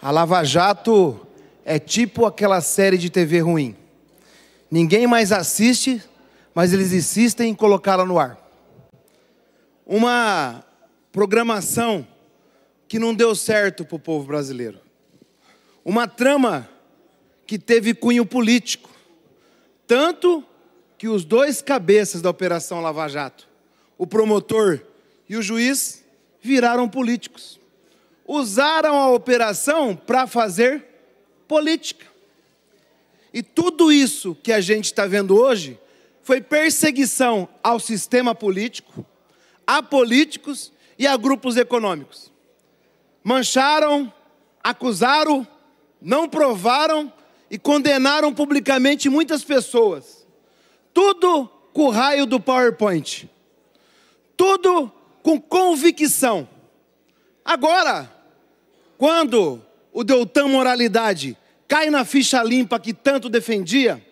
A Lava Jato é tipo aquela série de TV ruim. Ninguém mais assiste, mas eles insistem em colocá-la no ar. Uma programação que não deu certo para o povo brasileiro. Uma trama que teve cunho político. Tanto que os dois cabeças da Operação Lava Jato, o promotor e o juiz, viraram políticos usaram a operação para fazer política. E tudo isso que a gente está vendo hoje foi perseguição ao sistema político, a políticos e a grupos econômicos. Mancharam, acusaram, não provaram e condenaram publicamente muitas pessoas. Tudo com o raio do PowerPoint. Tudo com convicção. Agora, quando o Deltan Moralidade cai na ficha limpa que tanto defendia,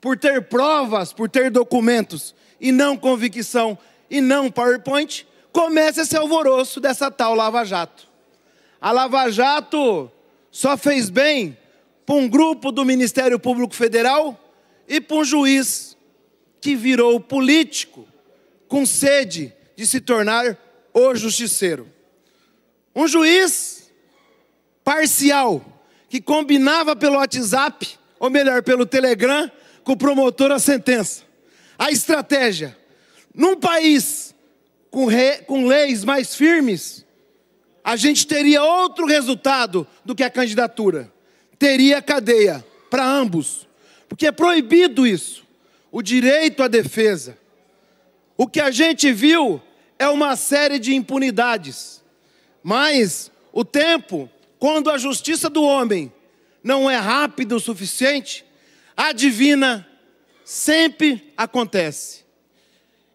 por ter provas, por ter documentos, e não convicção, e não PowerPoint, começa esse alvoroço dessa tal Lava Jato. A Lava Jato só fez bem para um grupo do Ministério Público Federal e para um juiz que virou político com sede de se tornar o justiceiro. Um juiz parcial que combinava pelo WhatsApp, ou melhor, pelo Telegram, com o promotor a sentença. A estratégia. Num país com, re, com leis mais firmes, a gente teria outro resultado do que a candidatura. Teria cadeia para ambos. Porque é proibido isso. O direito à defesa. O que a gente viu é uma série de impunidades. Mas o tempo quando a justiça do homem não é rápida o suficiente, a divina sempre acontece.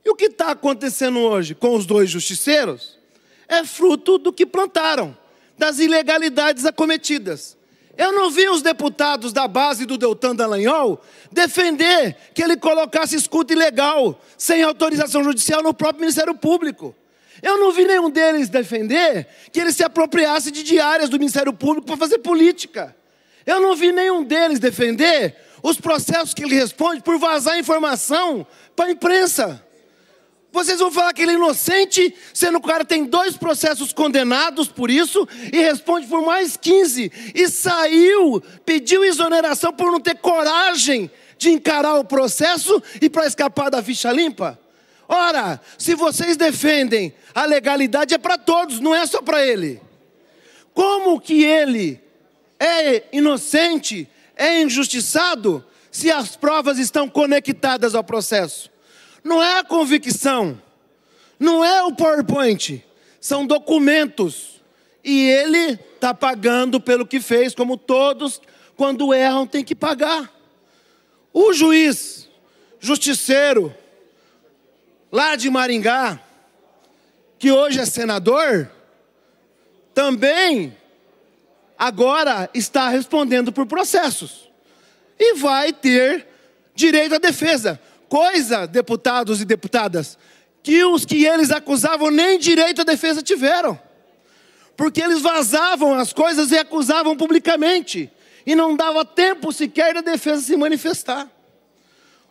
E o que está acontecendo hoje com os dois justiceiros é fruto do que plantaram, das ilegalidades acometidas. Eu não vi os deputados da base do Deltan Dallagnol defender que ele colocasse escuta ilegal, sem autorização judicial, no próprio Ministério Público. Eu não vi nenhum deles defender que ele se apropriasse de diárias do Ministério Público para fazer política. Eu não vi nenhum deles defender os processos que ele responde por vazar informação para a imprensa. Vocês vão falar que ele é inocente, sendo que o cara tem dois processos condenados por isso e responde por mais 15. E saiu, pediu exoneração por não ter coragem de encarar o processo e para escapar da ficha limpa. Ora, se vocês defendem a legalidade, é para todos, não é só para ele. Como que ele é inocente, é injustiçado, se as provas estão conectadas ao processo? Não é a convicção, não é o PowerPoint, são documentos. E ele está pagando pelo que fez, como todos, quando erram, tem que pagar. O juiz, justiceiro, lá de Maringá, que hoje é senador, também agora está respondendo por processos e vai ter direito à defesa, coisa, deputados e deputadas, que os que eles acusavam nem direito à defesa tiveram. Porque eles vazavam as coisas e acusavam publicamente. E não dava tempo sequer da defesa se manifestar.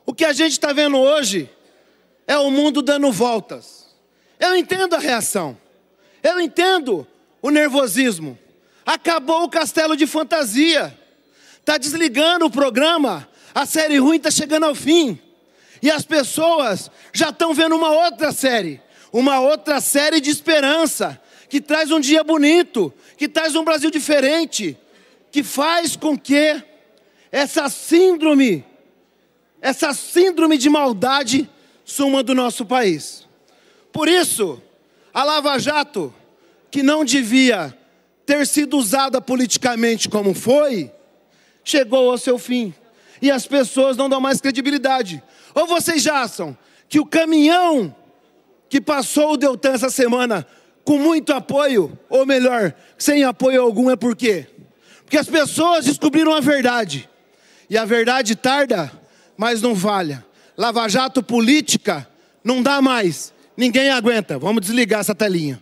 O que a gente está vendo hoje é o mundo dando voltas. Eu entendo a reação. Eu entendo o nervosismo. Acabou o castelo de fantasia. Tá desligando o programa. A série ruim está chegando ao fim. E as pessoas já estão vendo uma outra série, uma outra série de esperança, que traz um dia bonito, que traz um Brasil diferente, que faz com que essa síndrome, essa síndrome de maldade suma do nosso país. Por isso, a Lava Jato, que não devia ter sido usada politicamente como foi, chegou ao seu fim. E as pessoas não dão mais credibilidade. Ou vocês já acham que o caminhão que passou o Deltan essa semana com muito apoio, ou melhor, sem apoio algum, é por quê? Porque as pessoas descobriram a verdade. E a verdade tarda, mas não falha. Lava Jato política, não dá mais. Ninguém aguenta. Vamos desligar essa telinha.